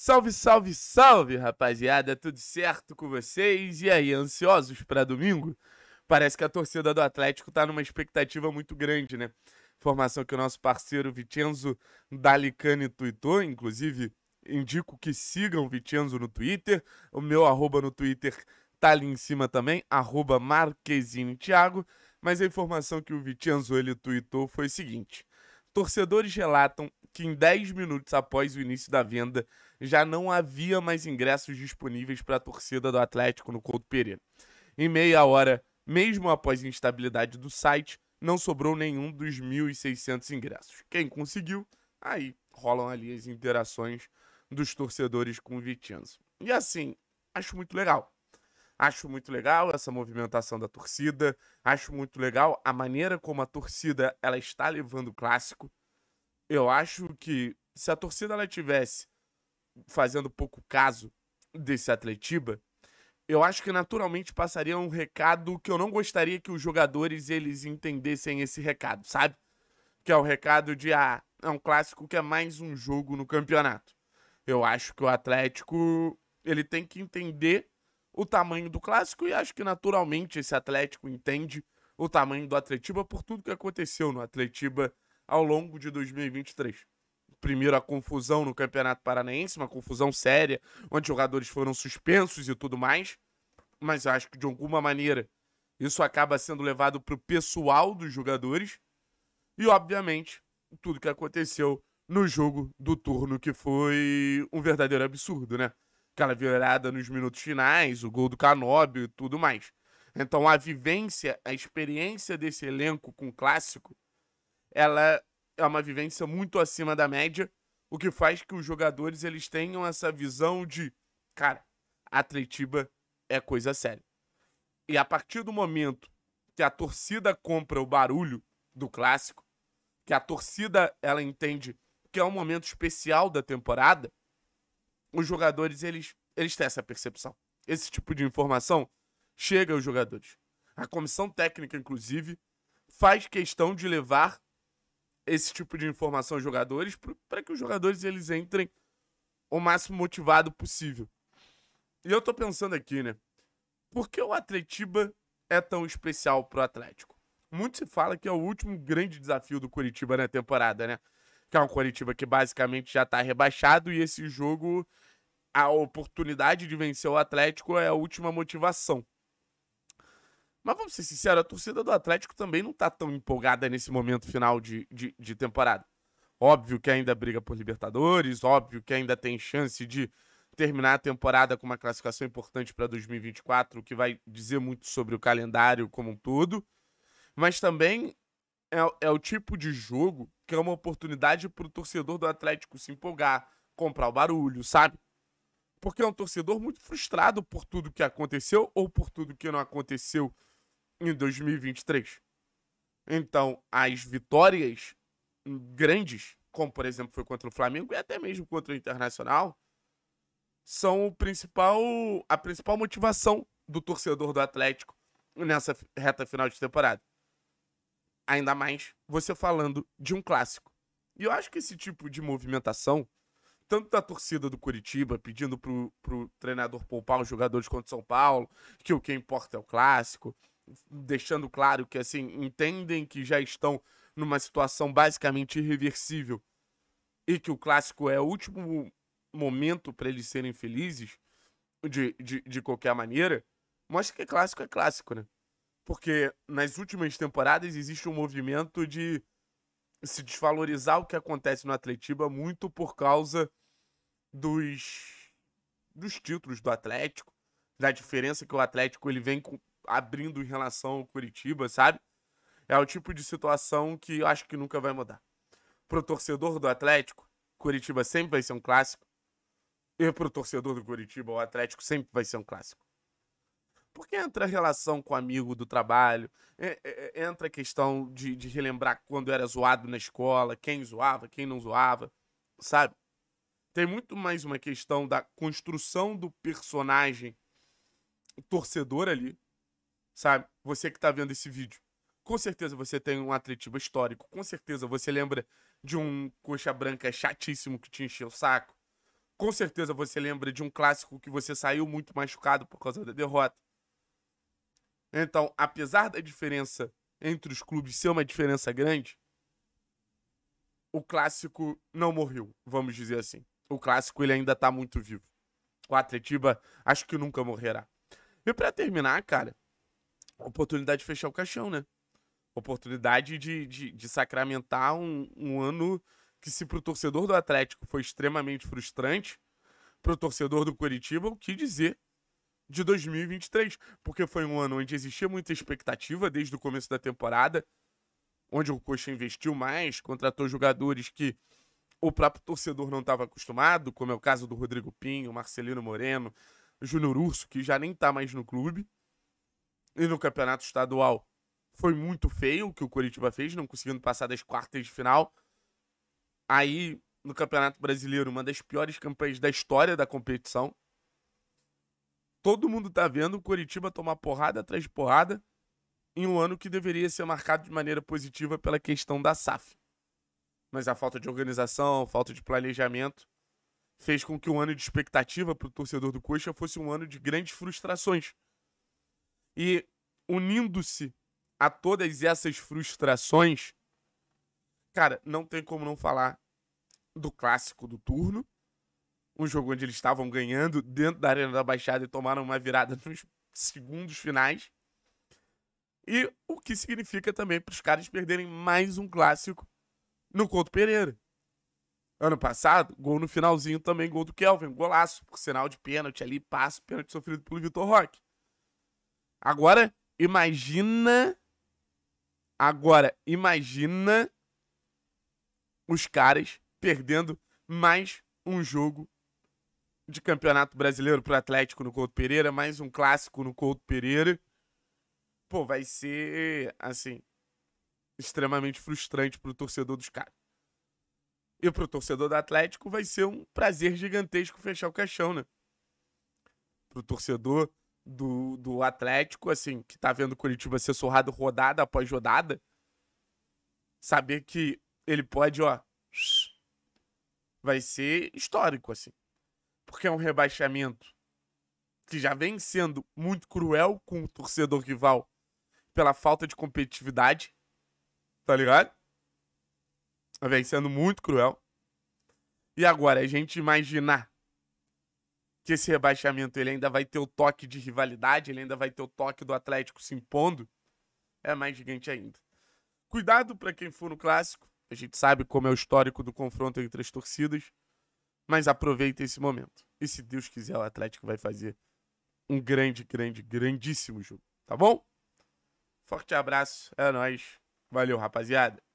Salve, salve, salve, rapaziada, tudo certo com vocês? E aí, ansiosos para domingo? Parece que a torcida do Atlético tá numa expectativa muito grande, né? Informação que o nosso parceiro Vicenzo Dalicani tuitou, inclusive indico que sigam o Vicenzo no Twitter, o meu arroba no Twitter tá ali em cima também, arroba Marquezine Thiago, mas a informação que o Vicenzo ele tuitou foi o seguinte, torcedores relatam que em 10 minutos após o início da venda já não havia mais ingressos disponíveis para a torcida do Atlético no Couto Pereira. Em meia hora, mesmo após a instabilidade do site, não sobrou nenhum dos 1.600 ingressos. Quem conseguiu, aí rolam ali as interações dos torcedores com o Vicenzo. E assim, acho muito legal. Acho muito legal essa movimentação da torcida, acho muito legal a maneira como a torcida ela está levando o clássico. Eu acho que se a torcida ela tivesse fazendo pouco caso desse Atletiba, eu acho que naturalmente passaria um recado que eu não gostaria que os jogadores eles entendessem esse recado, sabe? Que é o recado de ah, é um clássico que é mais um jogo no campeonato. Eu acho que o Atlético ele tem que entender o tamanho do clássico e acho que naturalmente esse Atlético entende o tamanho do Atletiba por tudo que aconteceu no Atletiba ao longo de 2023 primeiro a confusão no Campeonato Paranaense, uma confusão séria, onde jogadores foram suspensos e tudo mais. Mas eu acho que de alguma maneira isso acaba sendo levado para o pessoal dos jogadores. E, obviamente, tudo que aconteceu no jogo do turno, que foi um verdadeiro absurdo, né? Aquela virada nos minutos finais, o gol do Canobio e tudo mais. Então a vivência, a experiência desse elenco com o clássico, ela é uma vivência muito acima da média, o que faz que os jogadores eles tenham essa visão de, cara, Atletiba é coisa séria. E a partir do momento que a torcida compra o barulho do clássico, que a torcida ela entende que é um momento especial da temporada, os jogadores eles eles têm essa percepção. Esse tipo de informação chega aos jogadores. A comissão técnica inclusive faz questão de levar esse tipo de informação aos jogadores para que os jogadores eles entrem o máximo motivado possível. E eu tô pensando aqui, né? Por que o Atletiba é tão especial pro Atlético? Muito se fala que é o último grande desafio do Curitiba na temporada, né? Que é um Curitiba que basicamente já tá rebaixado e esse jogo, a oportunidade de vencer o Atlético é a última motivação. Mas vamos ser sinceros, a torcida do Atlético também não tá tão empolgada nesse momento final de, de, de temporada. Óbvio que ainda briga por Libertadores, óbvio que ainda tem chance de terminar a temporada com uma classificação importante para 2024, que vai dizer muito sobre o calendário como um todo. Mas também é, é o tipo de jogo que é uma oportunidade para o torcedor do Atlético se empolgar, comprar o barulho, sabe? Porque é um torcedor muito frustrado por tudo que aconteceu ou por tudo que não aconteceu em 2023. Então, as vitórias grandes, como por exemplo foi contra o Flamengo e até mesmo contra o Internacional, são o principal a principal motivação do torcedor do Atlético nessa reta final de temporada. Ainda mais você falando de um clássico. E eu acho que esse tipo de movimentação, tanto da torcida do Curitiba pedindo pro, pro treinador poupar os jogadores contra o São Paulo, que o que importa é o clássico, deixando claro que assim entendem que já estão numa situação basicamente irreversível e que o clássico é o último momento para eles serem felizes de, de, de qualquer maneira, mostra que clássico é clássico, né? Porque nas últimas temporadas existe um movimento de se desvalorizar o que acontece no Atletiba muito por causa dos dos títulos do Atlético, da diferença que o Atlético ele vem com, abrindo em relação ao Curitiba, sabe? É o tipo de situação que eu acho que nunca vai mudar. Pro torcedor do Atlético, Curitiba sempre vai ser um clássico. E pro torcedor do Curitiba, o Atlético sempre vai ser um clássico. Porque entra a relação com o amigo do trabalho, entra a questão de, de relembrar quando era zoado na escola, quem zoava, quem não zoava, sabe? Tem muito mais uma questão da construção do personagem torcedor ali sabe? Você que tá vendo esse vídeo. Com certeza você tem um atletismo histórico. Com certeza você lembra de um coxa branca chatíssimo que te encheu o saco. Com certeza você lembra de um clássico que você saiu muito machucado por causa da derrota. Então, apesar da diferença entre os clubes ser uma diferença grande, o clássico não morreu, vamos dizer assim. O clássico ele ainda tá muito vivo. O Atletiba acho que nunca morrerá. E para terminar, cara, oportunidade de fechar o caixão, né? Oportunidade de, de, de sacramentar um, um ano que, se pro torcedor do Atlético foi extremamente frustrante, pro torcedor do Curitiba, o que dizer de 2023? Porque foi um ano onde existia muita expectativa desde o começo da temporada, onde o Coxa investiu mais, contratou jogadores que o próprio torcedor não estava acostumado, como é o caso do Rodrigo Pinho, Marcelino Moreno, Júnior Urso, que já nem está mais no clube. E no campeonato estadual foi muito feio o que o Curitiba fez, não conseguindo passar das quartas de final. Aí, no Campeonato Brasileiro, uma das piores campanhas da história da competição. Todo mundo tá vendo o Curitiba tomar porrada atrás de porrada em um ano que deveria ser marcado de maneira positiva pela questão da SAF. Mas a falta de organização, falta de planejamento, fez com que o um ano de expectativa para o torcedor do Coxa fosse um ano de grandes frustrações e unindo-se a todas essas frustrações, cara, não tem como não falar do clássico do turno. Um jogo onde eles estavam ganhando dentro da Arena da Baixada e tomaram uma virada nos segundos finais. E o que significa também para os caras perderem mais um clássico no Couto Pereira. Ano passado, gol no finalzinho também, gol do Kelvin, golaço, por sinal de pênalti ali, passo, pênalti sofrido pelo Vitor Roque. Agora, imagina. Agora, imagina os caras perdendo mais um jogo de Campeonato Brasileiro pro Atlético no Couto Pereira, mais um clássico no Couto Pereira. Pô, vai ser, assim, extremamente frustrante pro torcedor dos caras. E pro torcedor do Atlético vai ser um prazer gigantesco fechar o caixão, né? Pro torcedor do, do Atlético, assim, que tá vendo o Curitiba ser surrado rodada após rodada, saber que ele pode, ó, vai ser histórico, assim. Porque é um rebaixamento que já vem sendo muito cruel com o torcedor rival pela falta de competitividade, tá ligado? Vem sendo muito cruel. E agora, a gente imaginar que esse rebaixamento ele ainda vai ter o toque de rivalidade, ele ainda vai ter o toque do Atlético se impondo, é mais gigante ainda. Cuidado para quem for no clássico, a gente sabe como é o histórico do confronto entre as torcidas, mas aproveita esse momento. E se Deus quiser, o Atlético vai fazer um grande, grande, grandíssimo jogo, tá bom? Forte abraço, é nós. Valeu, rapaziada.